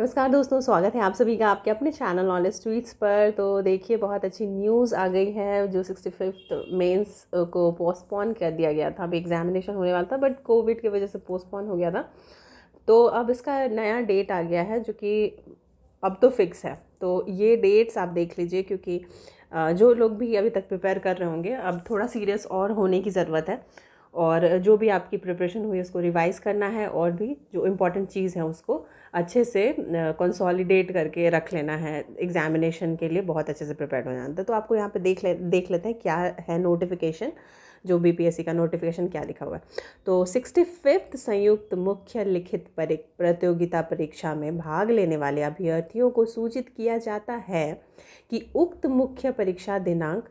नमस्कार दोस्तों स्वागत है आप सभी का आपके अपने चैनल नॉलेज ट्वीट्स पर तो देखिए बहुत अच्छी न्यूज़ आ गई है जो सिक्सटी फिफ्थ मेन्स को पोस्टपोन कर दिया गया था अभी एग्जामिनेशन होने वाला था बट कोविड की वजह से पोस्टपोन हो गया था तो अब इसका नया डेट आ गया है जो कि अब तो फिक्स है तो ये डेट्स आप देख लीजिए क्योंकि जो लोग भी अभी तक प्रिपेयर कर रहे होंगे अब थोड़ा सीरियस और होने की ज़रूरत है और जो भी आपकी प्रिपरेशन हुई उसको रिवाइज़ करना है और भी जो इम्पोर्टेंट चीज़ है उसको अच्छे से कंसोलिडेट करके रख लेना है एग्जामिनेशन के लिए बहुत अच्छे से प्रिपेयर हो जाता है तो, तो आपको यहाँ पे देख ले देख लेते हैं क्या है नोटिफिकेशन जो बीपीएससी का नोटिफिकेशन क्या लिखा हुआ है तो सिक्सटी फिफ्थ संयुक्त मुख्य लिखित प्रतियोगिता परीक्षा में भाग लेने वाले अभ्यर्थियों को सूचित किया जाता है कि उक्त मुख्य परीक्षा दिनांक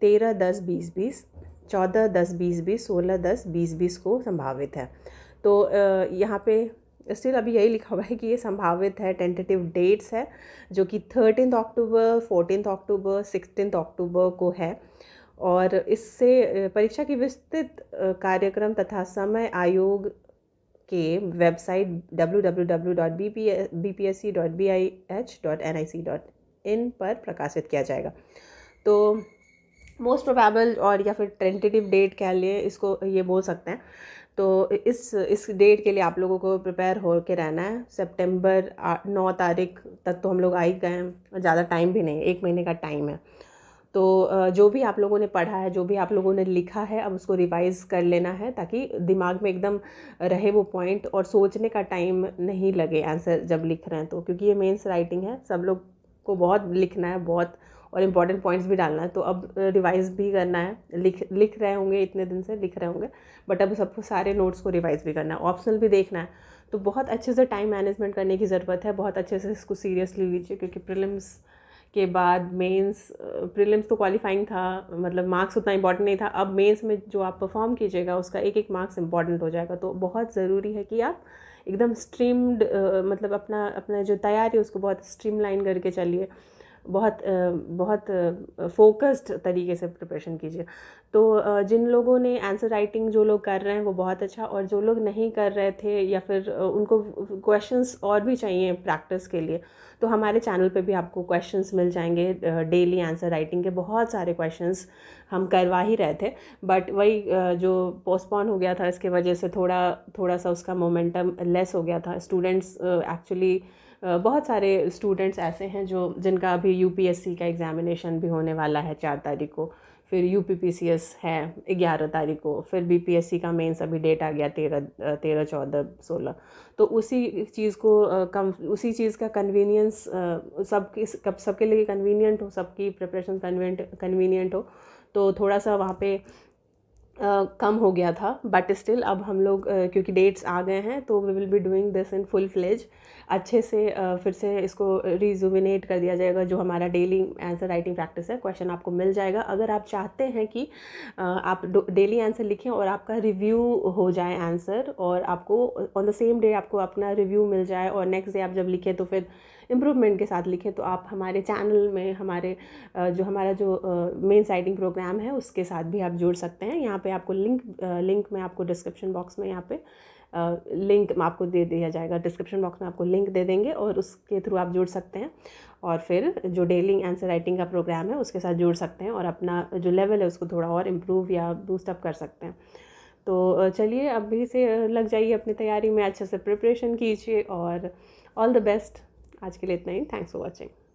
तेरह दस बीस बीस चौदह दस बीस बीस सोलह दस बीस बीस को संभावित है तो यहाँ पे स्टिल अभी यही लिखा हुआ है कि ये संभावित है टेंटेटिव डेट्स है जो कि thirteen October fourteen October sixteen October को है और इससे परीक्षा की विस्तृत कार्यक्रम तथा समय आयोग के वेबसाइट www.bpsc.bih.nic.in पर प्रकाशित किया जाएगा तो मोस्ट प्रोबेबल और या फिर टेंटेटिव डेट कह लिए इसको ये बोल सकते हैं तो इस इस डेट के लिए आप लोगों को प्रिपेयर हो के रहना है सितंबर नौ तारीख तक तो हम लोग आ ही गए हैं ज़्यादा टाइम भी नहीं एक महीने का टाइम है तो जो भी आप लोगों ने पढ़ा है जो भी आप लोगों ने लिखा है अब उसको रिवाइज़ कर लेना है ताकि दिमाग में एकदम रहे वो पॉइंट और सोचने का टाइम नहीं लगे आंसर जब लिख रहे हैं तो क्योंकि ये मेंस राइटिंग है सब लोग को बहुत लिखना है बहुत और इम्पॉर्टेंट पॉइंट्स भी डालना है तो अब रिवाइज़ भी करना है लिख लिख रहे होंगे इतने दिन से लिख रहे होंगे बट अब सबको सारे नोट्स को रिवाइज़ भी करना है ऑप्शनल भी देखना है तो बहुत अच्छे से टाइम मैनेजमेंट करने की ज़रूरत है बहुत अच्छे से इसको सीरियसली लीजिए क्योंकि प्रिलिम्स के बाद मेंस प्रीलिम्स तो क्वालिफाइंग था मतलब मार्क्स उतना इंपॉर्टेंट नहीं था अब मेंस में जो आप परफॉर्म कीजिएगा उसका एक एक मार्क्स इंपॉर्टेंट हो जाएगा तो बहुत ज़रूरी है कि आप एकदम स्ट्रीम्ड मतलब अपना अपना जो तैयारी है उसको बहुत स्ट्रीमलाइन करके चलिए बहुत बहुत फोकस्ड तरीके से प्रिपरेशन कीजिए तो जिन लोगों ने आंसर राइटिंग जो लोग कर रहे हैं वो बहुत अच्छा और जो लोग नहीं कर रहे थे या फिर उनको क्वेश्चंस और भी चाहिए प्रैक्टिस के लिए तो हमारे चैनल पे भी आपको क्वेश्चंस मिल जाएंगे डेली आंसर राइटिंग के बहुत सारे क्वेश्चंस हम करवा ही रहे थे बट वही जो पोस्टपोन हो गया था इसके वजह से थोड़ा थोड़ा सा उसका मोमेंटम लेस हो गया था स्टूडेंट्स एक्चुअली बहुत सारे स्टूडेंट्स ऐसे हैं जो जिनका अभी यू का एग्ज़ामिनेशन भी होने वाला है चार तारीख को फिर यू है ग्यारह तारीख को फिर बी का मेंस अभी डेट आ गया तेरह तेरह चौदह सोलह तो उसी चीज़ को कम उसी चीज़ का कन्वीनियंस सब सबके लिए कन्वीनियंट हो सबकी प्रिपरेशन कन्वेंट कन्वीनियंट हो तो थोड़ा सा वहाँ पे कम हो गया था बट स्टिल अब हम लोग uh, क्योंकि डेट्स आ गए हैं तो we will be doing this in full fledge अच्छे से uh, फिर से इसको रिजुविनेट कर दिया जाएगा जो हमारा डेली आंसर राइटिंग प्रैक्टिस है क्वेश्चन आपको मिल जाएगा अगर आप चाहते हैं कि आप डेली आंसर लिखें और आपका रिव्यू हो जाए आंसर और आपको ऑन द सेम डे आपको अपना रिव्यू मिल जाए और नेक्स्ट डे आप जब लिखें तो फिर इम्प्रूवमेंट के साथ लिखें तो आप हमारे चैनल में हमारे जो हमारा जो मेन राइटिंग प्रोग्राम है उसके साथ भी आप जुड़ सकते हैं यहाँ पे आपको लिंक लिंक मैं आपको डिस्क्रिप्शन बॉक्स में यहाँ पे लिंक आपको दे दिया जाएगा डिस्क्रिप्शन बॉक्स में आपको लिंक दे देंगे और उसके थ्रू आप जुड़ सकते हैं और फिर जो डेली आंसर राइटिंग का प्रोग्राम है उसके साथ जुड़ सकते हैं और अपना जो लेवल है उसको थोड़ा और इम्प्रूव या बूस्टअप कर सकते हैं तो चलिए अभी से लग जाइए अपनी तैयारी में अच्छे से प्रिपरेशन कीजिए और ऑल द बेस्ट आज के लिए इतना ही थैंक्स फॉर वॉचिंग